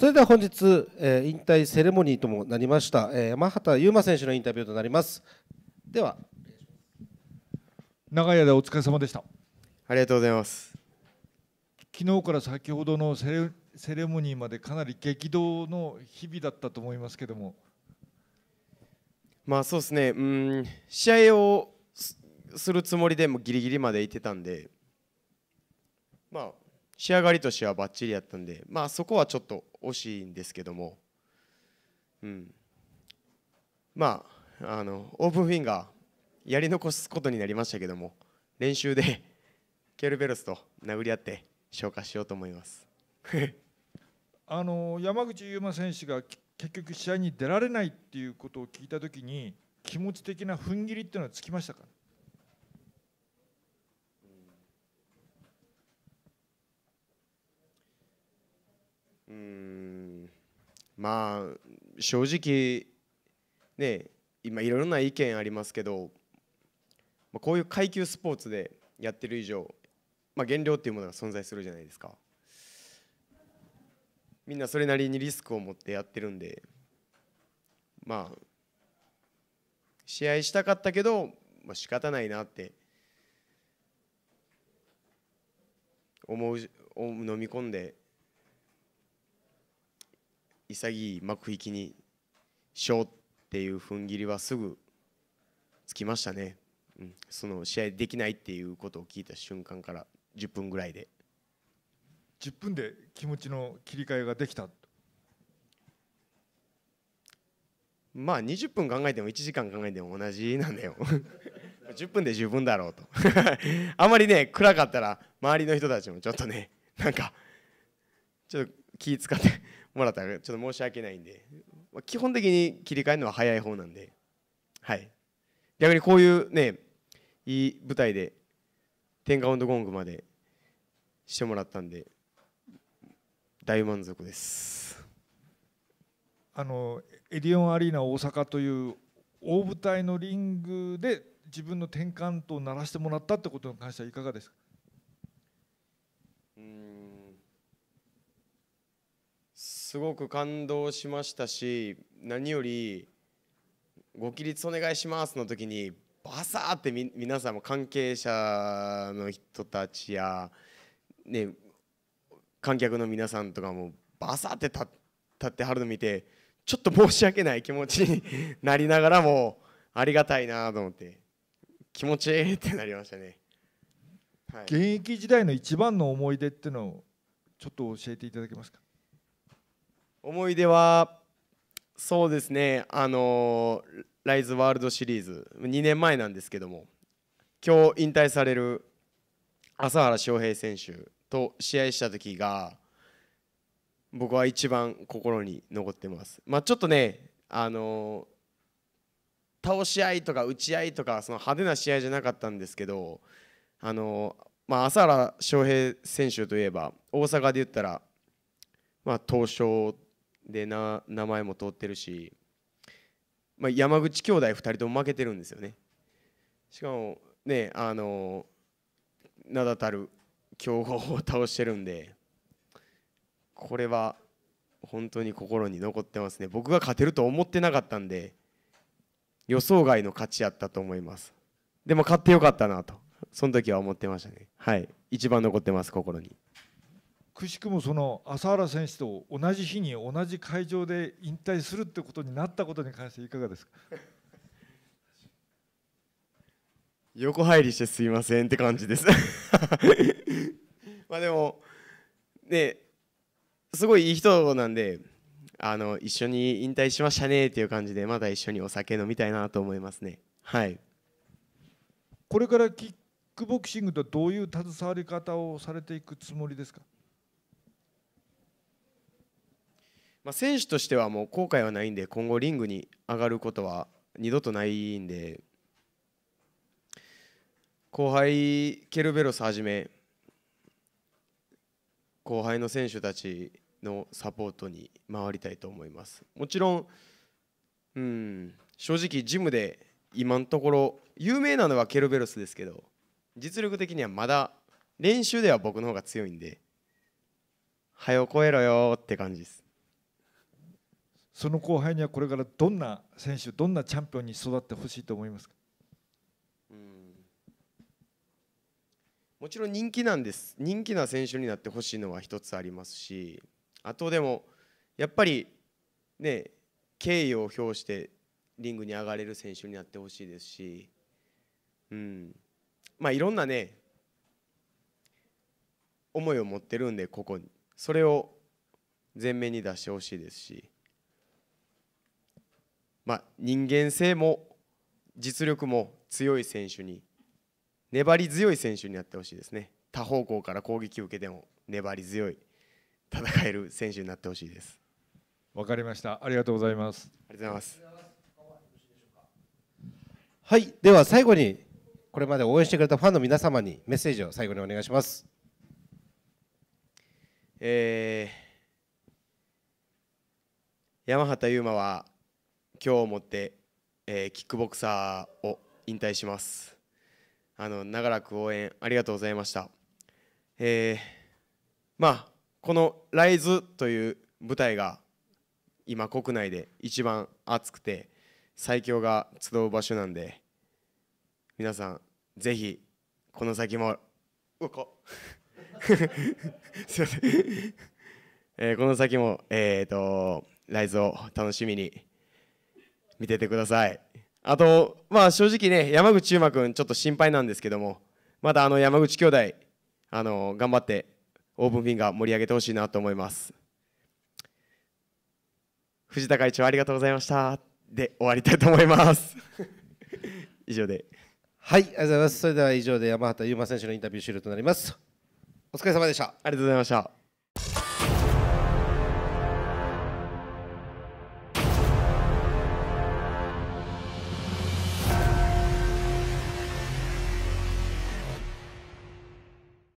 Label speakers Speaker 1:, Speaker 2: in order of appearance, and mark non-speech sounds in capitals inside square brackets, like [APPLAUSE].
Speaker 1: それでは本日、え引退セレモニーともなりました、え山畑優馬選手のインタビューとなりますでは長い間お疲れ様でした
Speaker 2: ありがとうございます
Speaker 1: 昨日から先ほどのセレセレモニーまでかなり激動の日々だったと思いますけどもまあそうで
Speaker 2: すねうん試合をするつもりでもギリギリまで行ってたんでまあ仕上がりとしてはばっちりやったんでまあそこはちょっと惜しいんですけども、うん、まああのオープンフィンガーやり残すことになりましたけども練習で [LAUGHS] ケルベロスと殴り合って消化しようと思います
Speaker 1: [LAUGHS] あの山口優真選手が結局試合に出られないっていうことを聞いた時に気持ち的な踏ん切りっていうのはつきましたか
Speaker 2: まあ正直ね今いろいろな意見ありますけどこういう階級スポーツでやってる以上、まあ、減量っていうものが存在するじゃないですかみんなそれなりにリスクを持ってやってるんでまあ試合したかったけど、まあ仕方ないなって思う飲み込んで潔い幕引きにしようっていう踏ん切りはすぐつきましたね、うん、その試合できないっていうことを聞いた瞬間から10分ぐらいで10分で気持ちの切り替えができたまあ20分考えても1時間考えても同じなんだよ10 [LAUGHS] 分で十分だろうと [LAUGHS] あまりね暗かったら周りの人たちもちょっとねなんかちょっと気使ってもらったらちょっと申し訳ないんで、まあ、基本的に切り替えるのは早い方なんで、はい、逆にこういうねいい舞台で天下ン頭ゴングまでしてもらったんで大満足です
Speaker 1: あのエディオンアリーナ大阪という大舞台のリングで自分の転換と鳴らしてもらったってことに関してはいかがですか
Speaker 2: うんすごく感動しましたし何より「ご起立お願いします」の時にバサーって皆さんも関係者の人たちや、ね、観客の皆さんとかもバサーって立ってはるの見てちょっと申し訳ない気持ちに [LAUGHS] なりながらも
Speaker 1: ありがたいなと思って気持ちいいってなりましたね、はい、現役時代の一番の思い出っていうのをちょっと教えていただけますか
Speaker 2: 思い出はそうですねあのライズワールドシリーズ2年前なんですけども今日引退される朝原翔平選手と試合した時が僕は一番心に残ってます。まあ、ちょっとねあの倒し合いとか打ち合いとかその派手な試合じゃなかったんですけどあの、まあ、朝原翔平選手といえば大阪で言ったら、まあ、東証で名前も通ってるし、まあ、山口兄弟2人とも負けてるんですよねしかもねあの名だたる強豪を倒してるんでこれは本当に心に残ってますね僕が勝てると思ってなかったんで予想外の勝ちやったと思いますでも勝ってよかったなとその時は思ってましたねはい一番残ってます心に
Speaker 1: くしくもその朝原選手と同じ日に同じ会場で引退するってことになったことに関していかがですか
Speaker 2: [LAUGHS] 横入りしてすいませんって感じです [LAUGHS] まあでもねすごいいい人なんであの一緒に引退しましたねっていう感じでまだ一緒にお酒飲みたいなと思いますね
Speaker 1: はいこれからキックボクシングとはどういう携わり方をされていくつもりですか
Speaker 2: まあ、選手としてはもう後悔はないんで今後リングに上がることは二度とないんで後輩ケルベロスはじめ後輩の選手たちのサポートに回りたいと思いますもちろん、うん、正直ジムで今のところ有名なのはケルベロスですけど実力的にはまだ練習では僕の方が強いんで「はよ超えろよ」って感じです
Speaker 1: その後輩にはこれからどんな選手どんなチャンピオンに育ってほしいと思いますか
Speaker 2: もちろん人気なんです人気な選手になってほしいのは一つありますしあとでもやっぱりね敬意を表してリングに上がれる選手になってほしいですし、うん、まあいろんなね思いを持ってるんでここにそれを前面に出してほしいですし。まあ、人間性も実力も強い選手に粘り強い選手になってほしいですね多方向から攻撃を受けても粘り強い戦える選手になってほしいです
Speaker 1: わかりましたありがとうございますありがとうございますはいでは最後にこれまで応援してくれたファンの皆様にメッセージを最後にお願い
Speaker 2: しますえー、山畑優馬は今日をもって、えー、キックボクサーを引退しますあの長らく応援ありがとうございましたえー、まあこの「ライズという舞台が今国内で一番熱くて最強が集う場所なんで皆さんぜひこの先もうこ [LAUGHS] すいませんえー、この先もえっ、ー、とライズを楽しみに見ててください。あと、まあ、正直ね、山口優くんちょっと心配なんですけども、まだあの山口兄弟あの頑張ってオープンフィンガー盛り上げてほしいなと思います藤田会長ありがとうございましたで終わりたいと思います [LAUGHS] 以上ではいありがとうございますそれでは以上で山畑優真選手のインタビュー終了となりますお疲れ様でしたありがとうございました